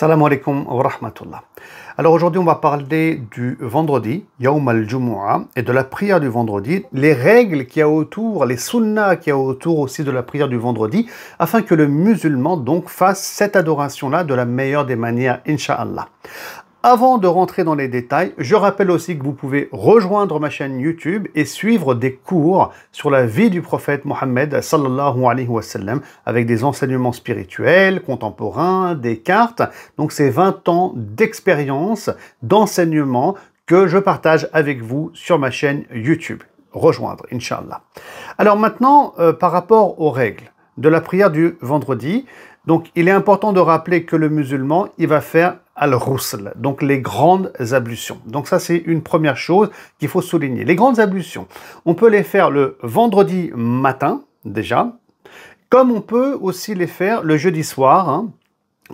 Salam alaikum wa Alors aujourd'hui, on va parler du vendredi, Yawm al-Jumu'ah, et de la prière du vendredi, les règles qu'il y a autour, les sunnahs qu'il y a autour aussi de la prière du vendredi, afin que le musulman donc fasse cette adoration-là de la meilleure des manières, Inch'Allah. Avant de rentrer dans les détails, je rappelle aussi que vous pouvez rejoindre ma chaîne YouTube et suivre des cours sur la vie du prophète Mohammed sallallahu alayhi wa sallam avec des enseignements spirituels, contemporains, des cartes. Donc c'est 20 ans d'expérience, d'enseignement que je partage avec vous sur ma chaîne YouTube. Rejoindre, Inch'Allah. Alors maintenant, euh, par rapport aux règles de la prière du vendredi, donc il est important de rappeler que le musulman, il va faire al-rusl, donc les grandes ablutions. Donc ça, c'est une première chose qu'il faut souligner. Les grandes ablutions, on peut les faire le vendredi matin, déjà, comme on peut aussi les faire le jeudi soir, hein.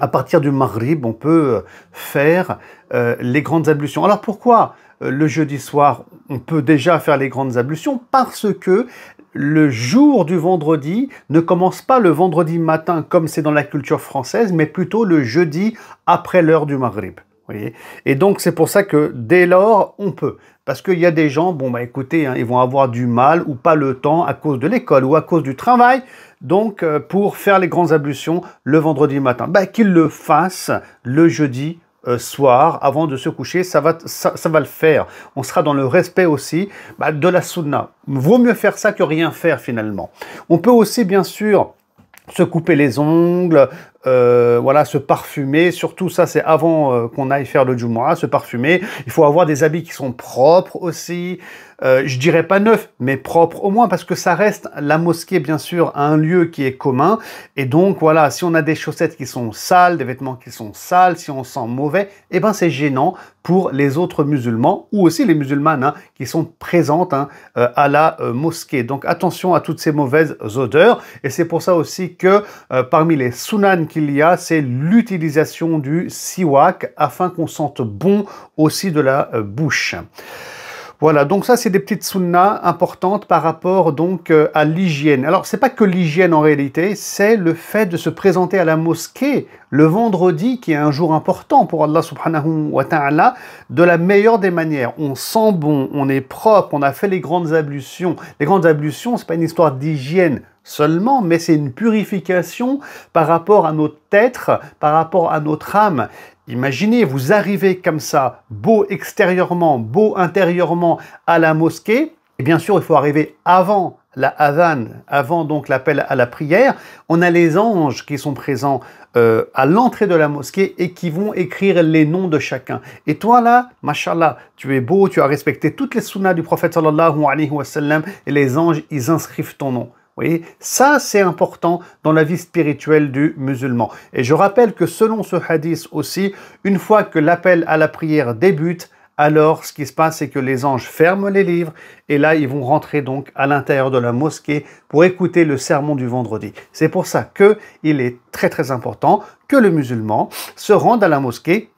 à partir du Maghrib, on peut euh, faire euh, les grandes ablutions. Alors pourquoi euh, le jeudi soir, on peut déjà faire les grandes ablutions Parce que le jour du vendredi ne commence pas le vendredi matin comme c'est dans la culture française, mais plutôt le jeudi après l'heure du Maghrib. et donc c'est pour ça que dès lors, on peut. Parce qu'il y a des gens, bon bah écoutez, hein, ils vont avoir du mal ou pas le temps à cause de l'école ou à cause du travail, donc euh, pour faire les grandes ablutions le vendredi matin. Bah qu'ils le fassent le jeudi euh, soir, avant de se coucher, ça va, ça, va le faire. On sera dans le respect aussi bah, de la sunna. Vaut mieux faire ça que rien faire finalement. On peut aussi bien sûr se couper les ongles, euh, voilà, se parfumer. Surtout ça, c'est avant euh, qu'on aille faire le Jumu'ah, se parfumer. Il faut avoir des habits qui sont propres aussi. Euh, je dirais pas neufs, mais propres au moins, parce que ça reste la mosquée, bien sûr, un lieu qui est commun. Et donc, voilà, si on a des chaussettes qui sont sales, des vêtements qui sont sales, si on sent mauvais, et eh ben c'est gênant pour les autres musulmans, ou aussi les musulmanes, hein, qui sont présentes hein, à la mosquée. Donc attention à toutes ces mauvaises odeurs. Et c'est pour ça aussi que parmi les sunan qui il y a, c'est l'utilisation du siwak afin qu'on sente bon aussi de la euh, bouche. Voilà, donc ça c'est des petites sunnas importantes par rapport donc euh, à l'hygiène. Alors ce n'est pas que l'hygiène en réalité, c'est le fait de se présenter à la mosquée le vendredi qui est un jour important pour Allah subhanahu wa ta'ala de la meilleure des manières. On sent bon, on est propre, on a fait les grandes ablutions. Les grandes ablutions, c'est pas une histoire d'hygiène seulement, mais c'est une purification par rapport à notre être, par rapport à notre âme. Imaginez, vous arrivez comme ça, beau extérieurement, beau intérieurement à la mosquée. Et bien sûr, il faut arriver avant la havane, avant donc l'appel à la prière, on a les anges qui sont présents euh, à l'entrée de la mosquée et qui vont écrire les noms de chacun. Et toi là, mashallah, tu es beau, tu as respecté toutes les sunnas du prophète sallallahu alayhi wa sallam et les anges, ils inscrivent ton nom. Vous voyez, ça c'est important dans la vie spirituelle du musulman. Et je rappelle que selon ce hadith aussi, une fois que l'appel à la prière débute, alors ce qui se passe c'est que les anges ferment les livres et là ils vont rentrer donc à l'intérieur de la mosquée pour écouter le sermon du vendredi. C'est pour ça que il est très très important que le musulman se rende à la mosquée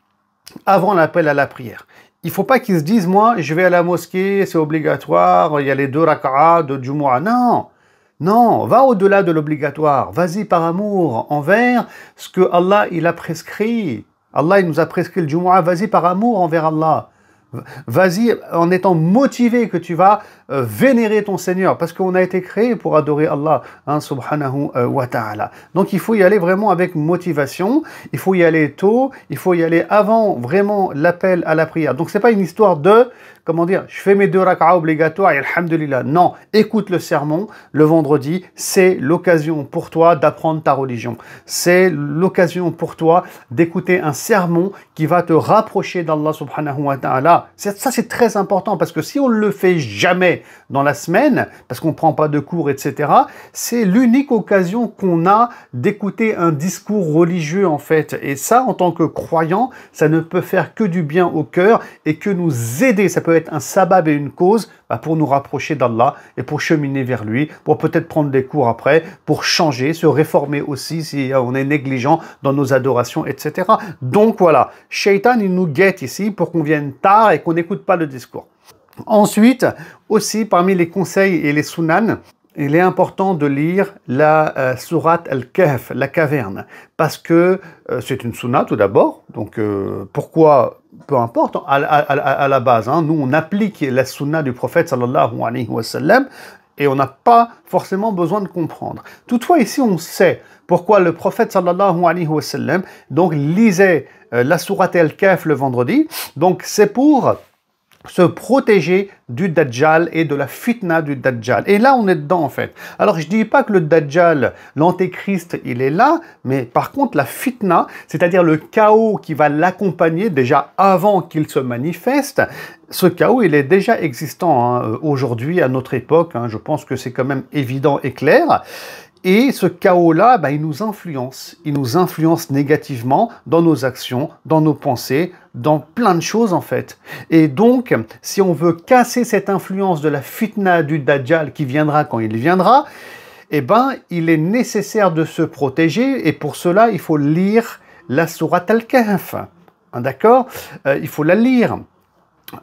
avant l'appel à la prière. Il ne faut pas qu'ils se disent moi je vais à la mosquée, c'est obligatoire, il y a les deux rak'ah de mois Non, non, va au-delà de l'obligatoire. Vas-y par amour envers ce que Allah il a prescrit. Allah il nous a prescrit le Jumu'ah. Vas-y par amour envers Allah. Vas-y en étant motivé que tu vas euh, vénérer ton Seigneur, parce qu'on a été créé pour adorer Allah, hein, subhanahu euh, wa ta'ala. Donc il faut y aller vraiment avec motivation, il faut y aller tôt, il faut y aller avant vraiment l'appel à la prière. Donc c'est pas une histoire de comment dire, je fais mes deux rak'a obligatoires et alhamdulillah. Non, écoute le sermon le vendredi, c'est l'occasion pour toi d'apprendre ta religion. C'est l'occasion pour toi d'écouter un sermon qui va te rapprocher d'Allah subhanahu wa ta'ala. Ça, c'est très important parce que si on le fait jamais dans la semaine, parce qu'on ne prend pas de cours, etc., c'est l'unique occasion qu'on a d'écouter un discours religieux en fait. Et ça, en tant que croyant, ça ne peut faire que du bien au cœur et que nous aider. Ça peut un sabab et une cause bah, pour nous rapprocher d'Allah et pour cheminer vers lui, pour peut-être prendre des cours après, pour changer, se réformer aussi si euh, on est négligent dans nos adorations, etc. Donc voilà, Shaitan, il nous guette ici pour qu'on vienne tard et qu'on n'écoute pas le discours. Ensuite, aussi parmi les conseils et les sunan, il est important de lire la surat euh, sourate Al-Kahf, la caverne, parce que euh, c'est une sunna tout d'abord, donc euh, pourquoi peu importe, à, la base, hein. nous on applique la sunna du prophète sallallahu alayhi wa sallam, et on n'a pas forcément besoin de comprendre. Toutefois, ici, on sait pourquoi le prophète sallallahu alayhi wa sallam donc, lisait la sourate Al-Kahf le vendredi. Donc, c'est pour se protéger du Dajjal et de la fitna du Dajjal. Et là, on est dedans, en fait. Alors, je ne dis pas que le Dajjal, l'antéchrist, il est là, mais par contre, la fitna, c'est-à-dire le chaos qui va l'accompagner déjà avant qu'il se manifeste, ce chaos, il est déjà existant hein, aujourd'hui, à notre époque. Hein. je pense que c'est quand même évident et clair. Et ce chaos-là, bah, il nous influence. Il nous influence négativement dans nos actions, dans nos pensées, dans plein de choses en fait. Et donc, si on veut casser cette influence de la fitna du Dajjal qui viendra quand il viendra, eh ben, il est nécessaire de se protéger. Et pour cela, il faut lire la Sourate al-Kahf. Hein, d'accord euh, Il faut la lire.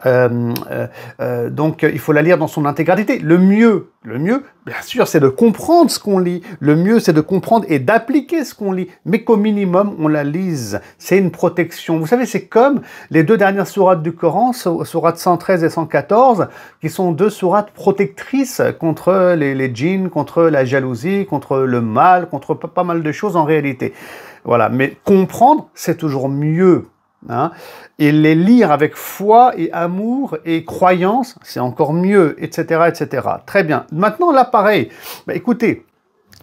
Euh, euh, euh, donc il faut la lire dans son intégralité. Le mieux, le mieux, bien sûr, c'est de comprendre ce qu'on lit. Le mieux, c'est de comprendre et d'appliquer ce qu'on lit. Mais qu'au minimum, on la lise. C'est une protection. Vous savez, c'est comme les deux dernières sourates du Coran, sourates 113 et 114, qui sont deux sourates protectrices contre les, les djinns, contre la jalousie, contre le mal, contre pas mal de choses en réalité. Voilà. Mais comprendre, c'est toujours mieux Hein. et les lire avec foi et amour et croyance, c'est encore mieux, etc., etc. Très bien. Maintenant, là, pareil. Bah, écoutez,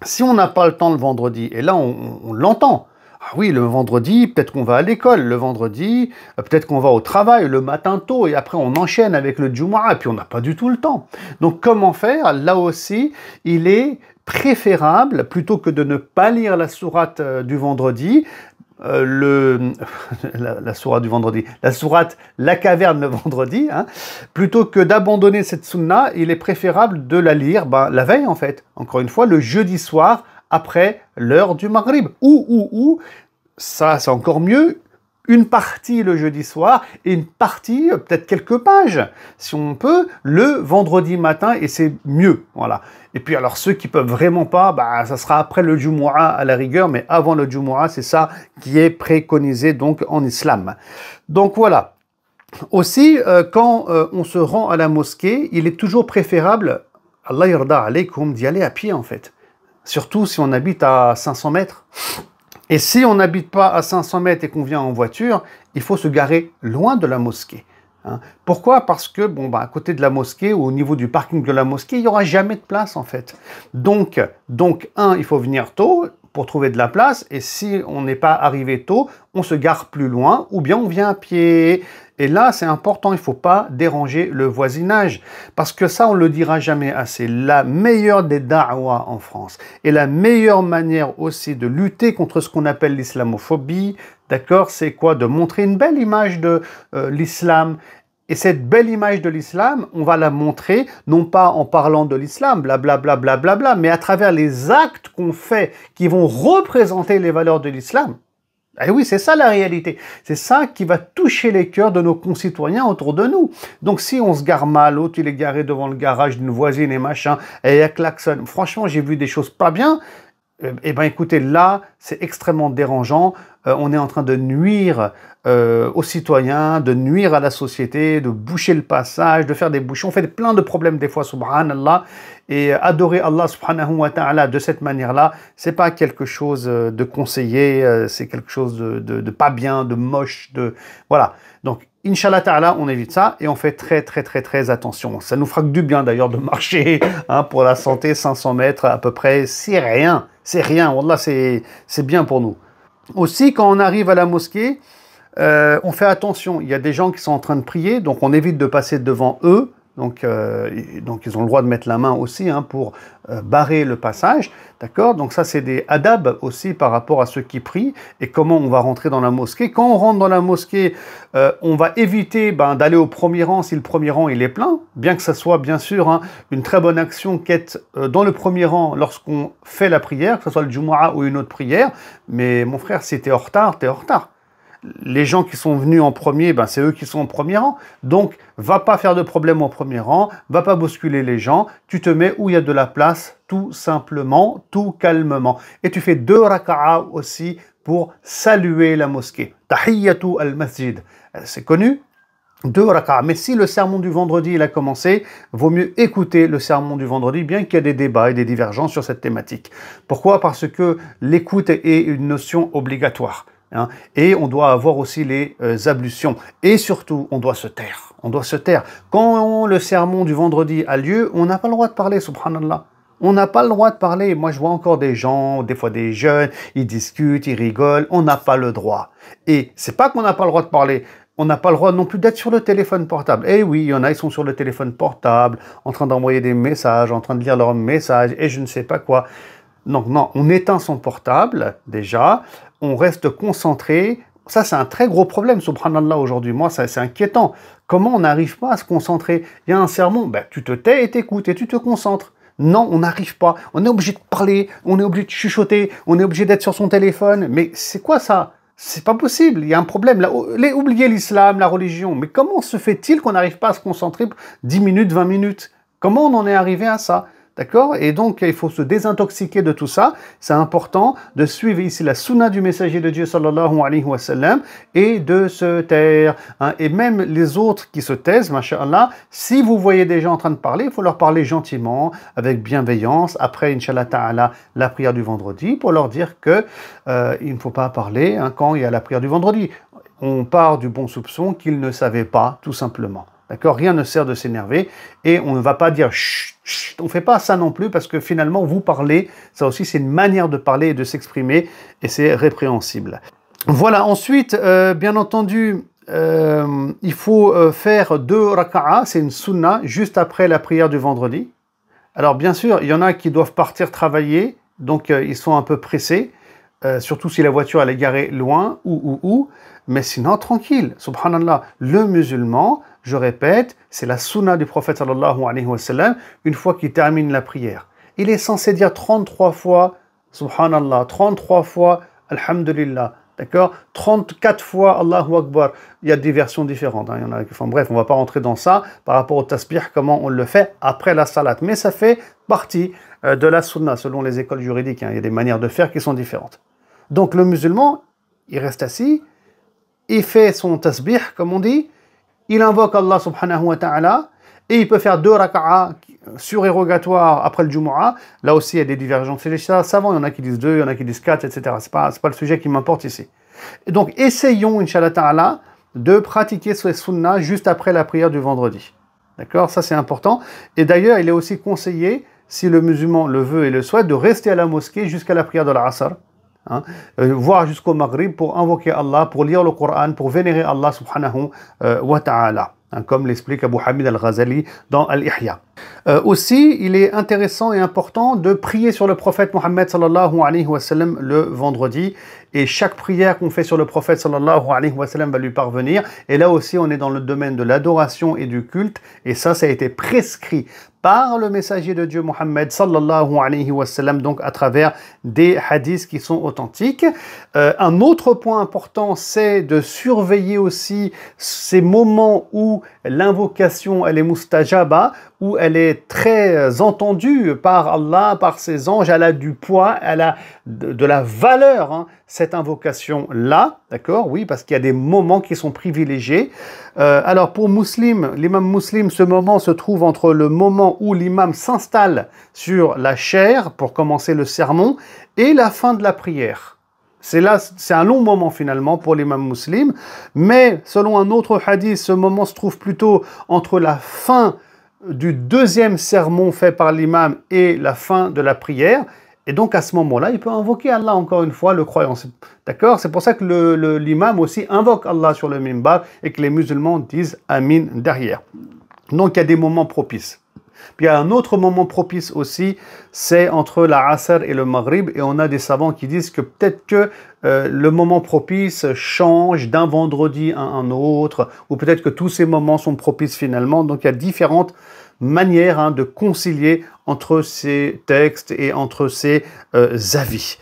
si on n'a pas le temps le vendredi, et là, on, l'entend, ah oui, le vendredi, peut-être qu'on va à l'école, le vendredi, euh, peut-être qu'on va au travail le matin tôt, et après on enchaîne avec le Jumu'ah, et puis on n'a pas du tout le temps. Donc comment faire Là aussi, il est préférable, plutôt que de ne pas lire la sourate euh, du vendredi, euh, le, la, la, sourate du vendredi, la sourate La caverne le vendredi, hein. plutôt que d'abandonner cette sunna, il est préférable de la lire ben, la veille en fait, encore une fois, le jeudi soir après l'heure du Maghrib, ou, ou, ou, ça c'est encore mieux, une partie le jeudi soir et une partie, euh, peut-être quelques pages, si on peut, le vendredi matin et c'est mieux. Voilà. Et puis alors ceux qui peuvent vraiment pas, bah, ça sera après le Jumu'ah à la rigueur, mais avant le Jumu'ah, c'est ça qui est préconisé donc en islam. Donc voilà. Aussi, euh, quand euh, on se rend à la mosquée, il est toujours préférable, Allah yarda alaykoum, d'y aller à pied en fait. Surtout si on habite à 500 mètres. Et si on n'habite pas à 500 mètres et qu'on vient en voiture, il faut se garer loin de la mosquée. Hein. Pourquoi Parce que bon, bah, à côté de la mosquée ou au niveau du parking de la mosquée, il n'y aura jamais de place en fait. Donc, donc, un, il faut venir tôt pour trouver de la place. Et si on n'est pas arrivé tôt, on se gare plus loin ou bien on vient à pied. Et là, c'est important, il ne faut pas déranger le voisinage. Parce que ça, on ne le dira jamais assez. La meilleure des da'wa en France et la meilleure manière aussi de lutter contre ce qu'on appelle l'islamophobie, d'accord, c'est quoi De montrer une belle image de euh, l'islam et cette belle image de l'islam, on va la montrer, non pas en parlant de l'islam, blablabla, blablabla, bla, mais à travers les actes qu'on fait qui vont représenter les valeurs de l'islam. Et eh oui, c'est ça la réalité. C'est ça qui va toucher les cœurs de nos concitoyens autour de nous. Donc si on se gare mal, l'autre il est garé devant le garage d'une voisine et machin, et a klaxon, Franchement, j'ai vu des choses pas bien, eh bien écoutez, là, c'est extrêmement dérangeant. Euh, on est en train de nuire euh, aux citoyens, de nuire à la société, de boucher le passage, de faire des bouchons. On fait plein de problèmes des fois, subhanallah. Et euh, adorer Allah subhanahu wa ta'ala de cette manière-là, c'est pas quelque chose de conseillé, c'est quelque chose de, de, de, pas bien, de moche, de... Voilà. Donc, Inch'Allah Ta'ala, on évite ça et on fait très très très très attention. Ça nous fera du bien d'ailleurs de marcher hein, pour la santé, 500 mètres à peu près, c'est rien, c'est rien, Wallah, c'est bien pour nous. Aussi, quand on arrive à la mosquée, euh, on fait attention, il y a des gens qui sont en train de prier, donc on évite de passer devant eux, donc, euh, donc, ils ont le droit de mettre la main aussi hein, pour euh, barrer le passage. D'accord Donc ça, c'est des adab aussi par rapport à ceux qui prient et comment on va rentrer dans la mosquée. Quand on rentre dans la mosquée, euh, on va éviter ben, d'aller au premier rang si le premier rang il est plein, bien que ça soit bien sûr hein, une très bonne action qu'être dans le premier rang lorsqu'on fait la prière, que ce soit le Jumu'ah ou une autre prière. Mais mon frère, si t'es en retard, t'es en retard les gens qui sont venus en premier, ben, c'est eux qui sont en premier rang. Donc, va pas faire de problème en premier rang, va pas bousculer les gens, tu te mets où il y a de la place, tout simplement, tout calmement. Et tu fais deux raka'a aussi pour saluer la mosquée. Tahiyatu al-masjid. C'est connu, deux raka'a. Mais si le sermon du vendredi il a commencé, vaut mieux écouter le sermon du vendredi, bien qu'il y ait des débats et des divergences sur cette thématique. Pourquoi Parce que l'écoute est une notion obligatoire. Hein. et on doit avoir aussi les euh, ablutions. Et surtout, on doit se taire. On doit se taire. Quand le sermon du vendredi a lieu, on n'a pas le droit de parler, subhanallah. On n'a pas le droit de parler. Moi, je vois encore des gens, des fois des jeunes, ils discutent, ils rigolent. On n'a pas le droit. Et c'est pas qu'on n'a pas le droit de parler. On n'a pas le droit non plus d'être sur le téléphone portable. Eh oui, il y en a, ils sont sur le téléphone portable, en train d'envoyer des messages, en train de lire leurs messages, et je ne sais pas quoi. Donc non, on éteint son portable déjà, on reste concentré. Ça, c'est un très gros problème, subhanallah, aujourd'hui. Moi, c'est inquiétant. Comment on n'arrive pas à se concentrer Il y a un sermon, ben, tu te tais et t'écoutes et tu te concentres. Non, on n'arrive pas. On est obligé de parler, on est obligé de chuchoter, on est obligé d'être sur son téléphone. Mais c'est quoi ça c'est pas possible, il y a un problème. Là, oublier l'islam, la religion. Mais comment se fait-il qu'on n'arrive pas à se concentrer 10 minutes, 20 minutes Comment on en est arrivé à ça D'accord Et donc, il faut se désintoxiquer de tout ça. C'est important de suivre ici la sunna du messager de Dieu sallallahu alayhi wa sallam et de se taire. Hein. Et même les autres qui se taisent, machallah, si vous voyez des gens en train de parler, il faut leur parler gentiment, avec bienveillance. Après, inshallah ta'ala, la prière du vendredi pour leur dire que euh, il ne faut pas parler hein, quand il y a la prière du vendredi. On part du bon soupçon qu'ils ne savaient pas, tout simplement. D'accord Rien ne sert de s'énerver et on ne va pas dire chut, On ne fait pas ça non plus parce que finalement, vous parlez, ça aussi, c'est une manière de parler et de s'exprimer et c'est répréhensible. Voilà, ensuite, euh, bien entendu, euh, il faut euh, faire deux raka'a, c'est une sunna, juste après la prière du vendredi. Alors bien sûr, il y en a qui doivent partir travailler, donc ils sont un peu pressés, surtout si la voiture elle est garée loin ou ou ou, mais sinon tranquille, subhanallah. Le musulman, je répète, c'est la sunna du prophète sallallahu alayhi wa sallam, une fois qu'il termine la prière. Il est censé dire 33 fois Subhanallah, 33 fois Alhamdulillah, d'accord 34 fois Allahu Akbar. Il y a des versions différentes, hein, en bref, on ne va pas rentrer dans ça par rapport au tasbih, comment on le fait après la salat. Mais ça fait partie euh, de la sunna selon les écoles juridiques. Hein. il y a des manières de faire qui sont différentes. Donc le musulman, il reste assis, il fait son tasbih, comme on dit, il invoque Allah subhanahu wa ta'ala, et il peut faire deux raka'a surérogatoires après le Jumu'ah. Là aussi, il y a des divergences les savants. Il y en a qui disent deux, il y en a qui disent quatre, etc. Ce n'est pas, pas le sujet qui m'importe ici. donc, essayons, Inch'Allah ta'ala, de pratiquer ce sunnah juste après la prière du vendredi. D'accord Ça, c'est important. Et d'ailleurs, il est aussi conseillé, si le musulman le veut et le souhaite, de rester à la mosquée jusqu'à la prière de l'Asr. Hein, euh, voir voire jusqu'au Maghrib pour invoquer Allah, pour lire le Coran, pour vénérer Allah subhanahu euh, wa ta'ala, hein, comme l'explique Abu Hamid al-Ghazali dans Al-Ihya. Euh, aussi, il est intéressant et important de prier sur le prophète Mohammed sallallahu alayhi wa sallam le vendredi, et chaque prière qu'on fait sur le prophète sallallahu alayhi wa sallam va lui parvenir, et là aussi on est dans le domaine de l'adoration et du culte, et ça, ça a été prescrit par le messager de Dieu Mohammed sallallahu alayhi wa sallam, donc à travers des hadiths qui sont authentiques. Euh, un autre point important, c'est de surveiller aussi ces moments où l'invocation, elle est mustajaba, où elle est très euh, entendue par Allah, par ses anges, elle a du poids, elle a de, la valeur, hein, cette invocation-là, d'accord Oui, parce qu'il y a des moments qui sont privilégiés. Euh, alors pour Muslim, l'imam musulman, ce moment se trouve entre le moment où l'imam s'installe sur la chair pour commencer le sermon et la fin de la prière. C'est là, c'est un long moment finalement pour l'imam musulman, mais selon un autre hadith, ce moment se trouve plutôt entre la fin du deuxième sermon fait par l'imam et la fin de la prière. Et donc à ce moment-là, il peut invoquer Allah encore une fois, le croyant. D'accord C'est pour ça que l'imam le, aussi invoque Allah sur le mimbar et que les musulmans disent Amin derrière. Donc il y a des moments propices il y a un autre moment propice aussi, c'est entre la Asr et le Maghrib, et on a des savants qui disent que peut-être que euh, le moment propice change d'un vendredi à un autre, ou peut-être que tous ces moments sont propices finalement. Donc il y a différentes manières hein, de concilier entre ces textes et entre ces euh, avis.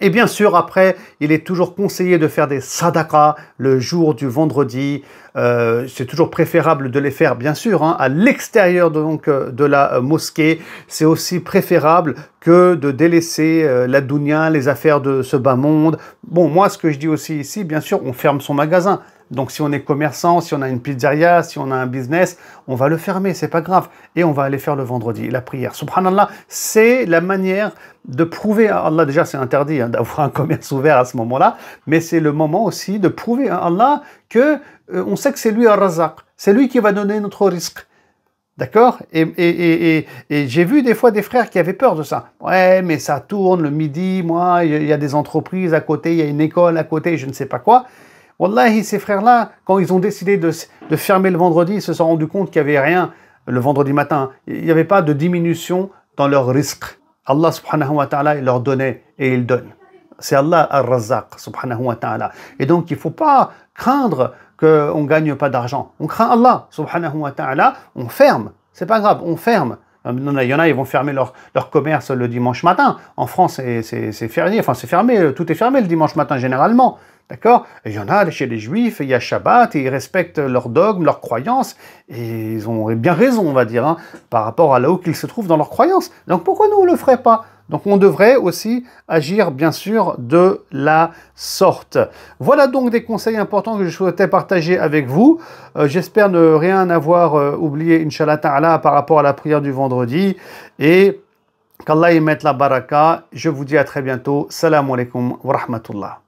Et bien sûr, après, il est toujours conseillé de faire des sadakas le jour du vendredi. Euh, c'est toujours préférable de les faire, bien sûr, hein, à l'extérieur donc euh, de la euh, mosquée. C'est aussi préférable que de délaisser la dounia, les affaires de ce bas monde. Bon, moi, ce que je dis aussi ici, bien sûr, on ferme son magasin. Donc si on est commerçant, si on a une pizzeria, si on a un business, on va le fermer, c'est pas grave. Et on va aller faire le vendredi, la prière. Subhanallah, c'est la manière de prouver à Allah, déjà c'est interdit hein, d'avoir un commerce ouvert à ce moment-là, mais c'est le moment aussi de prouver à Allah que euh, on sait que c'est lui un razaq c'est lui qui va donner notre risque. D'accord Et, et, et, et j'ai vu des fois des frères qui avaient peur de ça. Ouais, mais ça tourne le midi, moi, il y a des entreprises à côté, il y a une école à côté, je ne sais pas quoi. Wallahi, ces frères-là, quand ils ont décidé de, fermer le vendredi, ils se sont rendus compte qu'il n'y avait rien le vendredi matin. Il n'y avait pas de diminution dans leur risque. Allah subhanahu wa ta'ala, leur donnait et il donne. C'est Allah al-Razaq subhanahu wa ta'ala. Et donc, il ne faut pas craindre qu'on ne gagne pas d'argent. On craint Allah subhanahu wa ta'ala, on ferme. C'est pas grave, on ferme. Il y en a, ils vont fermer leur, commerce le dimanche matin. En France, c'est fermé. enfin c'est fermé, tout est fermé le dimanche matin généralement. D'accord Il y en a chez les juifs, il y a Shabbat, ils respectent leur dogme, leurs croyances, et ils ont bien raison, on va dire, hein, par rapport à là où qu'ils se trouvent dans leurs croyances. Donc pourquoi nous, on ne le ferait pas donc on devrait aussi agir bien sûr de la sorte. Voilà donc des conseils importants que je souhaitais partager avec vous. Euh, j'espère ne rien avoir euh, oublié, Inch'Allah Ta'ala, par rapport à la prière du vendredi. Et qu'Allah y mette la baraka. Je vous dis à très bientôt. Salam alaikum wa rahmatullah.